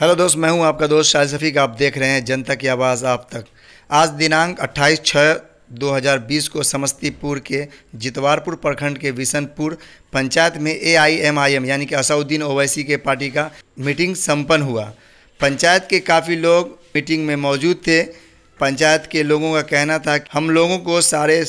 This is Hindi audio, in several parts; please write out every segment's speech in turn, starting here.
हेलो दोस्त मैं हूं आपका दोस्त सफ़ी का आप देख रहे हैं जनता की आवाज़ आप तक आज दिनांक 28 छः 2020 को समस्तीपुर के जितवारपुर प्रखंड के विशनपुर पंचायत में एआईएमआईएम यानी कि असाउद्दीन ओवैसी के पार्टी का मीटिंग संपन्न हुआ पंचायत के काफ़ी लोग मीटिंग में मौजूद थे पंचायत के लोगों का कहना था कि हम लोगों को सारे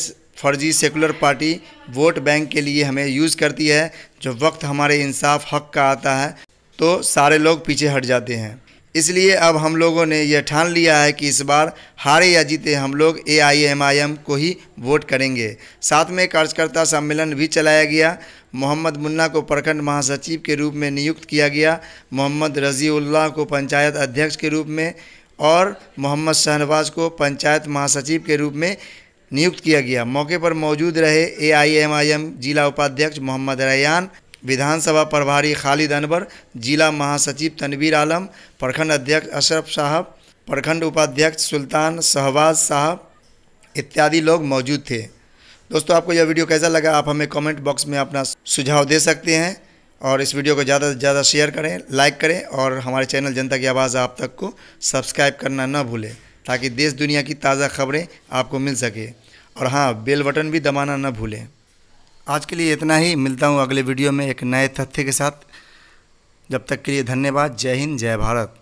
फर्जी सेकुलर पार्टी वोट बैंक के लिए हमें यूज़ करती है जो वक्त हमारे इंसाफ हक का आता है तो सारे लोग पीछे हट जाते हैं इसलिए अब हम लोगों ने यह ठान लिया है कि इस बार हारे या जीते हम लोग ए आई एम आई एम को ही वोट करेंगे साथ में कार्यकर्ता सम्मेलन भी चलाया गया मोहम्मद मुन्ना को प्रखंड महासचिव के रूप में नियुक्त किया गया मोहम्मद रजीउल्लाह को पंचायत अध्यक्ष के रूप में और मोहम्मद शहनवाज को पंचायत महासचिव के रूप में नियुक्त किया गया मौके पर मौजूद रहे ए आई एम आई एम जिला उपाध्यक्ष मोहम्मद रैयान विधानसभा प्रभारी खालिद अनवर जिला महासचिव तनवीर आलम प्रखंड अध्यक्ष अशरफ साहब प्रखंड उपाध्यक्ष सुल्तान शहबाज साहब इत्यादि लोग मौजूद थे दोस्तों आपको यह वीडियो कैसा लगा आप हमें कमेंट बॉक्स में अपना सुझाव दे सकते हैं और इस वीडियो को ज़्यादा से ज़्यादा शेयर करें लाइक करें और हमारे चैनल जनता की आवाज़ आप तक को सब्सक्राइब करना ना भूलें ताकि देश दुनिया की ताज़ा खबरें आपको मिल सके और हाँ बेल बटन भी दबाना ना भूलें आज के लिए इतना ही मिलता हूँ अगले वीडियो में एक नए तथ्य के साथ जब तक के लिए धन्यवाद जय हिंद जय भारत